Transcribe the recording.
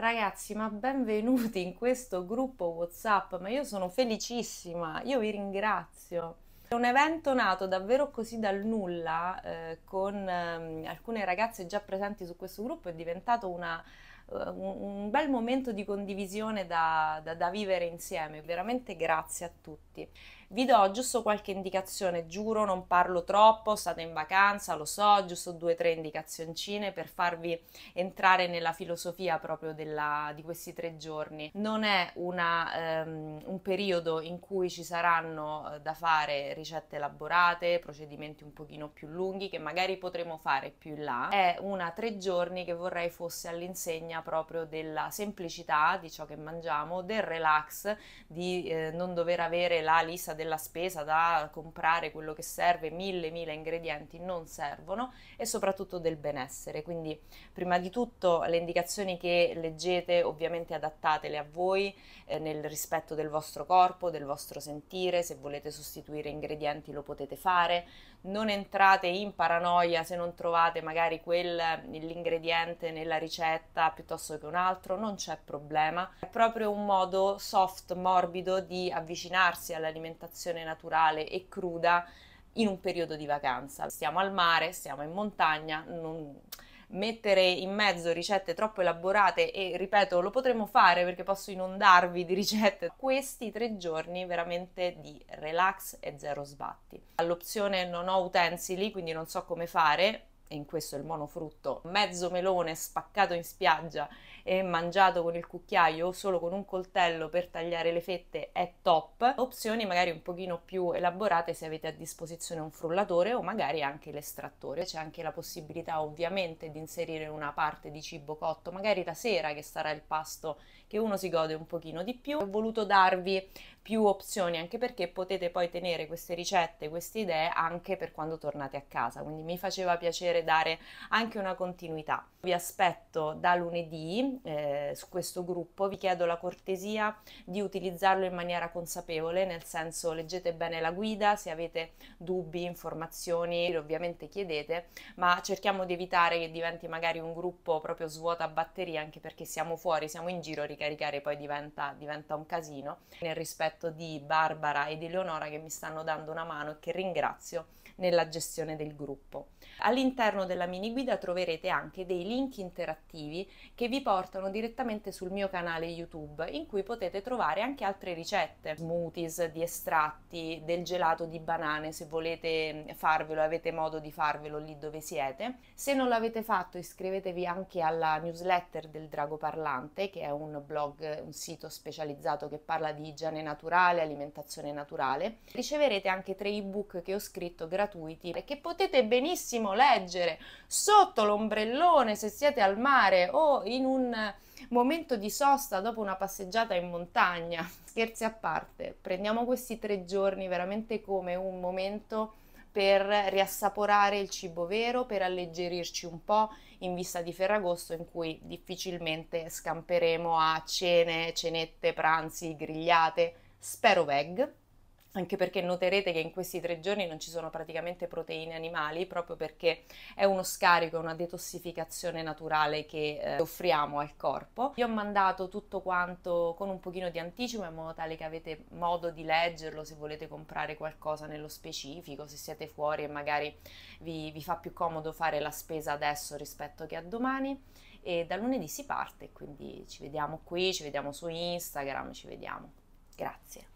Ragazzi, ma benvenuti in questo gruppo WhatsApp, ma io sono felicissima, io vi ringrazio. È un evento nato davvero così dal nulla, eh, con eh, alcune ragazze già presenti su questo gruppo, è diventato una, uh, un, bel momento di condivisione da, da, da vivere insieme. Veramente grazie a tutti. Vi do giusto qualche indicazione, giuro non parlo troppo, state in vacanza, lo so, giusto due o tre indicazioncine per farvi entrare nella filosofia proprio della, di questi tre giorni. Non è una, um, un periodo in cui ci saranno eh, da fare ricette elaborate, procedimenti un pochino più lunghi che magari potremo fare più in là. È una tre giorni che vorrei fosse all'insegna proprio della semplicità di ciò che mangiamo, del relax, di eh, non dover avere la lista della spesa da comprare quello che serve, mille, mille ingredienti non servono e soprattutto del benessere. Quindi prima di tutto le indicazioni che leggete ovviamente adattatele a voi eh, nel rispetto del vostro corpo, del vostro sentire, se volete sostituire ingredienti lo potete fare, non entrate in paranoia se non trovate magari quel, l'ingrediente nella ricetta piuttosto che un altro, non c'è problema, è proprio un modo soft, morbido di avvicinarsi all'alimentazione vegetazione naturale e cruda in un periodo di vacanza. Stiamo al mare, stiamo in montagna, non... mettere in mezzo ricette troppo elaborate e ripeto lo potremo fare perché posso inondarvi di ricette. Questi tre giorni veramente di relax e zero sbatti. All'opzione non ho utensili, quindi non so come fare, e in questo il monofrutto, mezzo melone spaccato in spiaggia e mangiato con il cucchiaio o solo con un coltello per tagliare le fette è top. Opzioni magari un pochino più elaborate se avete a disposizione un frullatore o magari anche l'estrattore. C'è anche la possibilità ovviamente di inserire una parte di cibo cotto, magari la sera che sarà il pasto che uno si gode un pochino di più. Ho voluto darvi più opzioni, anche perché potete poi tenere queste ricette, queste idee anche per quando tornate a casa. Quindi mi faceva piacere dare anche una continuità. Vi aspetto da lunedì eh, su questo gruppo, vi chiedo la cortesia di utilizzarlo in maniera consapevole, nel senso leggete bene la guida, se avete dubbi, informazioni, ovviamente chiedete, ma cerchiamo di evitare che diventi magari un gruppo proprio svuota batteria, anche perché siamo fuori, siamo in giro, ricaricare poi diventa, diventa un casino. Nel rispetto progetto di Barbara ed Eleonora che mi stanno dando una mano e che ringrazio nella gestione del gruppo. All'interno della mini guida troverete anche dei link interattivi che vi portano direttamente sul mio canale YouTube in cui potete trovare anche altre ricette, smoothies di estratti, del gelato di banane se volete farvelo, avete modo di farvelo lì dove siete. Se non l'avete fatto iscrivetevi anche alla newsletter del Drago Parlante che è un blog, un sito specializzato che parla di igiene naturale naturale, alimentazione naturale, riceverete anche tre ebook che ho scritto gratuiti e che potete benissimo leggere sotto l'ombrellone se siete al mare o in un momento di sosta dopo una passeggiata in montagna. Scherzi a parte, prendiamo questi tre giorni veramente come un momento per riassaporare il cibo vero, per alleggerirci un po' in vista di Ferragosto in cui difficilmente scamperemo a cene, cenette, pranzi, grigliate Spero veg, anche perché noterete che in questi tre giorni non ci sono praticamente proteine animali, proprio perché è uno scarico, una detossificazione naturale che eh, offriamo al corpo. Vi ho mandato tutto quanto con un pochino di anticipo in modo tale che avete modo di leggerlo se volete comprare qualcosa nello specifico, se siete fuori e magari vi, vi fa più comodo fare la spesa adesso rispetto che a domani. E da lunedì si parte, quindi ci vediamo qui, ci vediamo su Instagram, ci vediamo. Grazie.